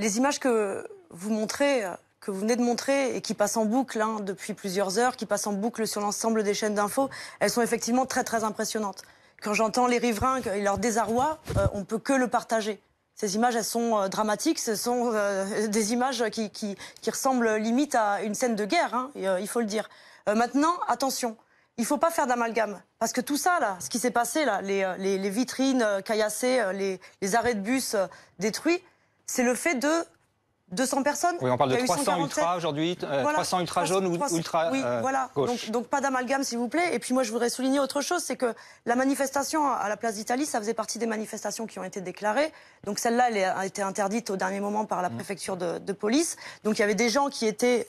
Les images que vous montrez, euh, que vous venez de montrer et qui passent en boucle hein, depuis plusieurs heures, qui passent en boucle sur l'ensemble des chaînes d'infos, elles sont effectivement très très impressionnantes. Quand j'entends les riverains et leur désarroi, euh, on peut que le partager. Ces images, elles sont euh, dramatiques. Ce sont des images qui, ressemblent limite à une scène de guerre, hein, il faut le dire. maintenant, attention. Il ne faut pas faire d'amalgame. Parce que tout ça, là, ce qui s'est passé, là, les, vitrines caillassées, les, arrêts de bus détruits, c'est le fait de 200 personnes. Oui, on parle de 300 ultra aujourd'hui, 300 euh, ultra jaunes ou ultra oui, euh, voilà. Donc, pas d'amalgame, s'il vous plaît. Et puis moi, je voudrais souligner autre chose, c'est que la manifestation à la place d'Italie, ça faisait partie des manifestations qui ont été déclarées. Donc celle-là, elle a été interdite au dernier moment par la mmh. préfecture de, police. Donc il y avait des gens qui étaient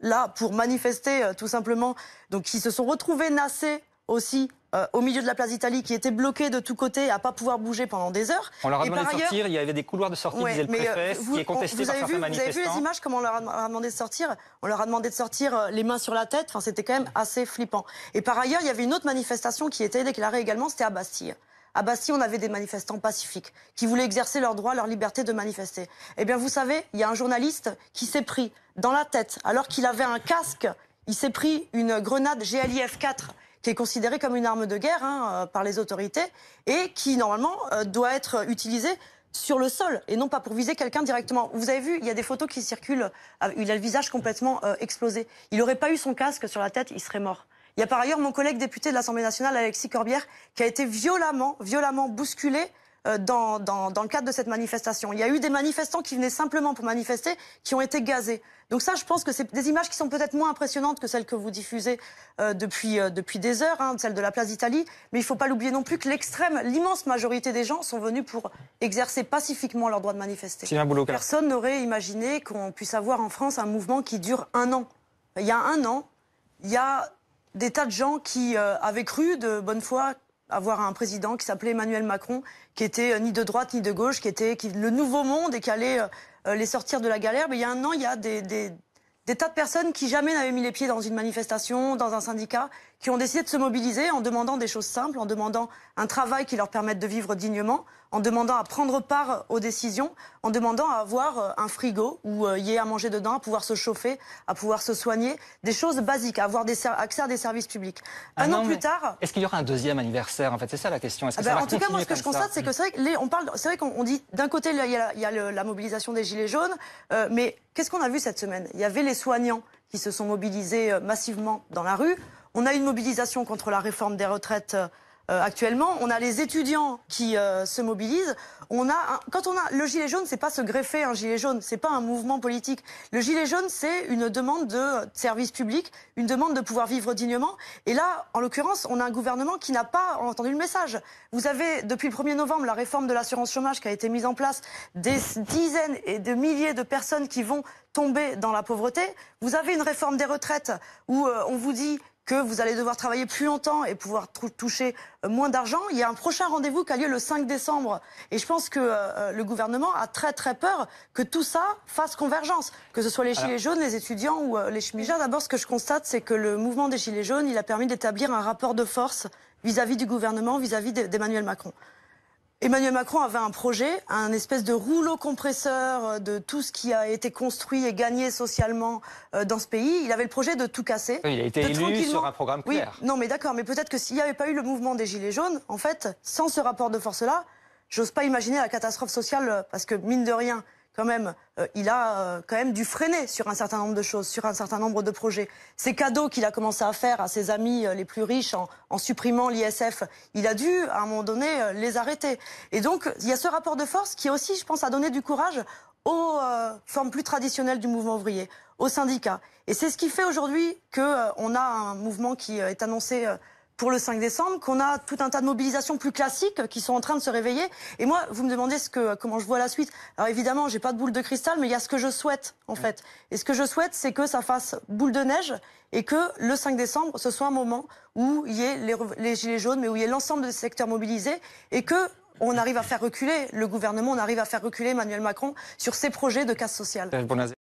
là pour manifester, euh, tout simplement, donc qui se sont retrouvés nassés aussi euh, au milieu de la place d'Italie qui était bloquée de tous côtés à pas pouvoir bouger pendant des heures. On leur a demandé de sortir, il y avait des couloirs de sortie, le euh, préfet, vous, qui est contesté par vu, Vous avez vu les images, comment on leur a demandé de sortir On leur a demandé de sortir euh, les mains sur la tête, enfin, c'était quand même assez flippant. Et par ailleurs, il y avait une autre manifestation qui était déclarée également, c'était à Bastille. À Bastille, on avait des manifestants pacifiques qui voulaient exercer leur droit, leur liberté de manifester. Eh bien, vous savez, il y a un journaliste qui s'est pris dans la tête, alors qu'il avait un casque, il s'est pris une grenade GLIF 4 qui est considéré comme une arme de guerre hein, euh, par les autorités et qui, normalement, euh, doit être utilisée sur le sol et non pas pour viser quelqu'un directement. Vous avez vu, il y a des photos qui circulent. Euh, il a le visage complètement explosé. Il n'aurait pas eu son casque sur la tête, il serait mort. Il y a par ailleurs mon collègue député de l'Assemblée nationale, Alexis Corbière, qui a été violemment, violemment bousculé euh, dans, le cadre de cette manifestation. Il y a eu des manifestants qui venaient simplement pour manifester, qui ont été gazés. Donc ça, je pense que c'est des images qui sont peut-être moins impressionnantes que celles que vous diffusez euh, depuis, euh, depuis des heures, hein, celles de la place d'Italie. Mais il ne faut pas l'oublier non plus que l'extrême, l'immense majorité des gens sont venus pour exercer pacifiquement leur droit de manifester. Personne n'aurait imaginé qu'on puisse avoir en France un mouvement qui dure un an. Il y a un an, il y a des tas de gens qui avaient cru de bonne foi avoir un président qui s'appelait Emmanuel Macron, qui était euh, ni de droite ni de gauche, qui était le nouveau monde et qui allait euh, euh, les sortir de la galère. Mais il y a un an, il y a des, des tas de personnes qui jamais n'avaient mis les pieds dans une manifestation, dans un syndicat, qui ont décidé de se mobiliser en demandant des choses simples, en demandant un travail qui leur permette de vivre dignement, en demandant à prendre part aux décisions, en demandant à avoir euh, un frigo où euh, il y ait à manger dedans, à pouvoir se chauffer, à pouvoir se soigner, des choses basiques, à avoir des accès à des services publics. Ah un an plus tard... Est-ce qu'il y aura un deuxième anniversaire En fait, c'est ça la question. Que ah ben, en tout cas, moi, ce que je constate, c'est que c'est vrai qu'on parle, c'est vrai qu'on dit d'un côté, il y a, la mobilisation des Gilets jaunes, euh, mais qu'est-ce qu'on a vu cette semaine Il y avait les soignants qui se sont mobilisés massivement dans la rue. On a une mobilisation contre la réforme des retraites euh, actuellement. On a les étudiants qui euh, se mobilisent. On a quand on a le gilet jaune, c'est pas se greffer un gilet jaune, c'est pas un mouvement politique. Le gilet jaune, c'est une demande de service public, une demande de pouvoir vivre dignement. Et là, en l'occurrence, on a un gouvernement qui n'a pas entendu le message. Vous avez depuis le 1er novembre la réforme de l'assurance chômage qui a été mise en place, des dizaines et des milliers de personnes qui vont tomber dans la pauvreté. Vous avez une réforme des retraites où euh, on vous dit que vous allez devoir travailler plus longtemps et pouvoir toucher euh, moins d'argent. Il y a un prochain rendez-vous qui a lieu le 5 décembre. Et je pense que euh, euh, le gouvernement a très très peur que tout ça fasse convergence, que ce soit les gilets jaunes, les étudiants ou les chemijards. D'abord, ce que je constate, c'est que le mouvement des gilets jaunes, il a permis d'établir un rapport de force vis à -vis du gouvernement, vis-à-vis d'Emmanuel Macron. Emmanuel Macron avait un projet, un espèce de rouleau compresseur euh, de tout ce qui a été construit et gagné socialement euh, dans ce pays. Il avait le projet de tout casser. Il a été élu sur un programme clair. Oui, non, mais d'accord, mais peut-être que s'il n'y avait pas eu le mouvement des Gilets jaunes, en fait, sans ce rapport de force-là, j'ose pas imaginer la catastrophe sociale, euh, parce que mine de rien, quand même, euh, il a euh, quand même dû freiner sur un certain nombre de choses, sur un certain nombre de projets. Ces cadeaux qu'il a commencé à faire à ses amis euh, les plus riches en, en supprimant l'ISF, il a dû, à un moment donné, les arrêter. Et donc, il y a ce rapport de force qui aussi, je pense, a donné du courage aux formes plus traditionnelles du mouvement ouvrier, aux syndicats. Et c'est ce qui fait aujourd'hui qu'on a un mouvement qui est annoncé pour le 5 décembre, qu'on a tout un tas de mobilisations plus classiques qui sont en train de se réveiller. Et moi, vous me demandez ce que, comment je vois la suite. Alors évidemment, j'ai pas de boule de cristal, mais il y a ce que je souhaite en fait. Et ce que je souhaite, c'est que ça fasse boule de neige et que le 5 décembre, ce soit un moment où il y ait les, gilets jaunes, mais où il y ait l'ensemble des secteurs mobilisés et que on arrive à faire reculer le gouvernement, on arrive à faire reculer Emmanuel Macron sur ses projets de casse sociale.